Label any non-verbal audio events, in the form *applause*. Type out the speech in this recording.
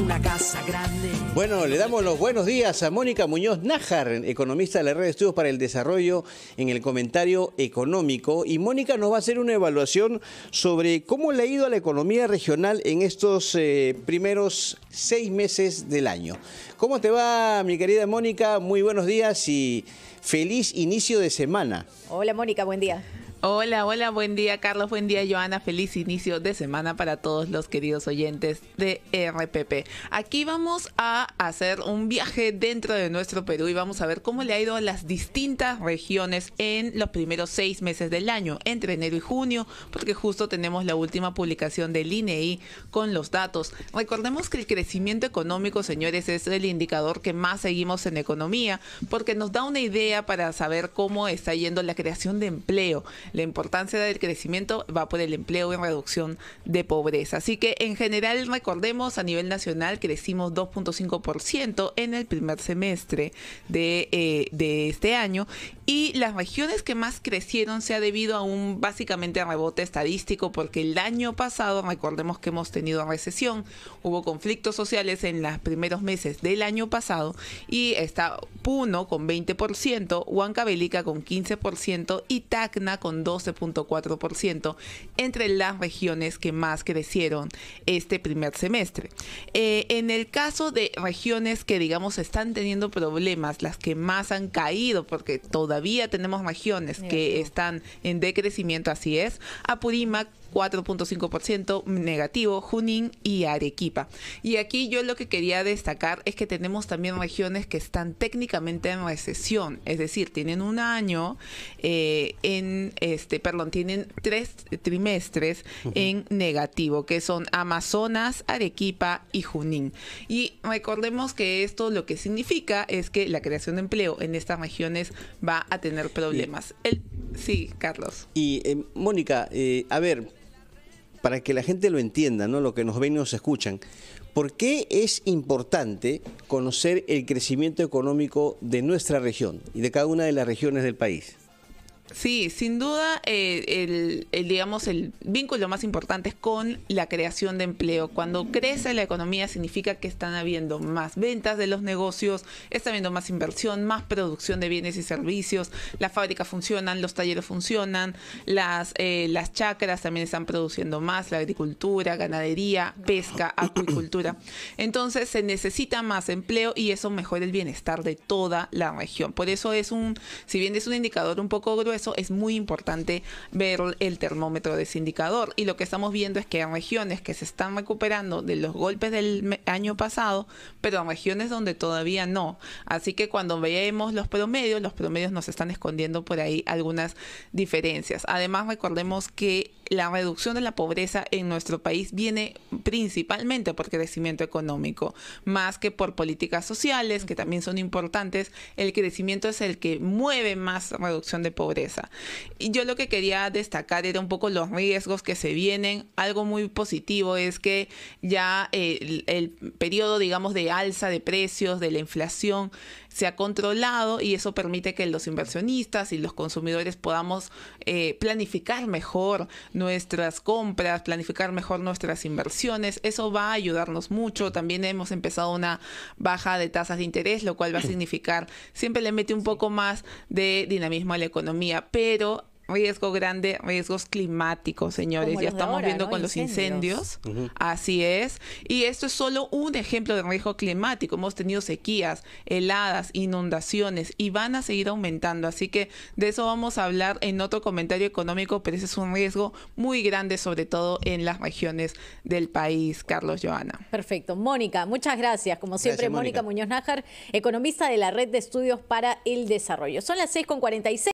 una casa grande. Bueno, le damos los buenos días a Mónica Muñoz Najar, economista de la Red de Estudios para el Desarrollo en el comentario económico. Y Mónica nos va a hacer una evaluación sobre cómo le ha ido a la economía regional en estos eh, primeros seis meses del año. ¿Cómo te va, mi querida Mónica? Muy buenos días y feliz inicio de semana. Hola, Mónica, buen día. Hola, hola, buen día Carlos, buen día Joana, feliz inicio de semana para todos los queridos oyentes de RPP. Aquí vamos a hacer un viaje dentro de nuestro Perú y vamos a ver cómo le ha ido a las distintas regiones en los primeros seis meses del año, entre enero y junio, porque justo tenemos la última publicación del INEI e con los datos. Recordemos que el crecimiento económico, señores, es el indicador que más seguimos en economía, porque nos da una idea para saber cómo está yendo la creación de empleo la importancia del crecimiento va por el empleo y reducción de pobreza. Así que en general, recordemos, a nivel nacional crecimos 2.5% en el primer semestre de, eh, de este año y las regiones que más crecieron se ha debido a un básicamente rebote estadístico porque el año pasado, recordemos que hemos tenido recesión, hubo conflictos sociales en los primeros meses del año pasado y está Puno con 20%, Huancavelica con 15% y Tacna con 12.4% entre las regiones que más crecieron este primer semestre. Eh, en el caso de regiones que digamos están teniendo problemas, las que más han caído, porque todavía tenemos regiones que están en decrecimiento, así es, Apurímac 4.5% negativo, Junín y Arequipa. Y aquí yo lo que quería destacar es que tenemos también regiones que están técnicamente en recesión, es decir, tienen un año eh, en, este, perdón, tienen tres trimestres en negativo, que son Amazonas, Arequipa y Junín. Y recordemos que esto lo que significa es que la creación de empleo en estas regiones va a tener problemas. El, sí, Carlos. Y eh, Mónica, eh, a ver, para que la gente lo entienda, ¿no? lo que nos ven y nos escuchan. ¿Por qué es importante conocer el crecimiento económico de nuestra región y de cada una de las regiones del país? Sí, sin duda, eh, el, digamos, el vínculo más importante es con la creación de empleo. Cuando crece la economía significa que están habiendo más ventas de los negocios, está habiendo más inversión, más producción de bienes y servicios, las fábricas funcionan, los talleres funcionan, las, eh, las chacras también están produciendo más, la agricultura, ganadería, pesca, *coughs* acuicultura. Entonces se necesita más empleo y eso mejora el bienestar de toda la región. Por eso es un, si bien es un indicador un poco grueso, eso es muy importante ver el termómetro de ese indicador. Y lo que estamos viendo es que hay regiones que se están recuperando de los golpes del año pasado, pero en regiones donde todavía no. Así que cuando veamos los promedios, los promedios nos están escondiendo por ahí algunas diferencias. Además, recordemos que la reducción de la pobreza en nuestro país viene principalmente por crecimiento económico, más que por políticas sociales, que también son importantes. El crecimiento es el que mueve más reducción de pobreza. Y yo lo que quería destacar era un poco los riesgos que se vienen. Algo muy positivo es que ya eh, el, periodo, digamos, de alza de precios, de la inflación, se ha controlado y eso permite que los inversionistas y los consumidores podamos eh, planificar mejor nuestras compras, planificar mejor nuestras inversiones. Eso va a ayudarnos mucho. También hemos empezado una baja de tasas de interés, lo cual va a *laughs* significar, siempre le mete un poco más de dinamismo a la economía pero riesgo grande, riesgos climáticos, señores. ya estamos viendo con los incendios. Así es. Y esto es solo un ejemplo de riesgo climático. Hemos tenido sequías, heladas, inundaciones y van a seguir aumentando. Así que de eso vamos a hablar en otro comentario económico, pero ese es un riesgo muy grande, sobre todo en las regiones del país, Carlos Joana. Perfecto. Mónica, muchas gracias. Como siempre, Mónica. Muñoz Nájar, economista de la Red de Estudios para el Desarrollo. Son las 6.46.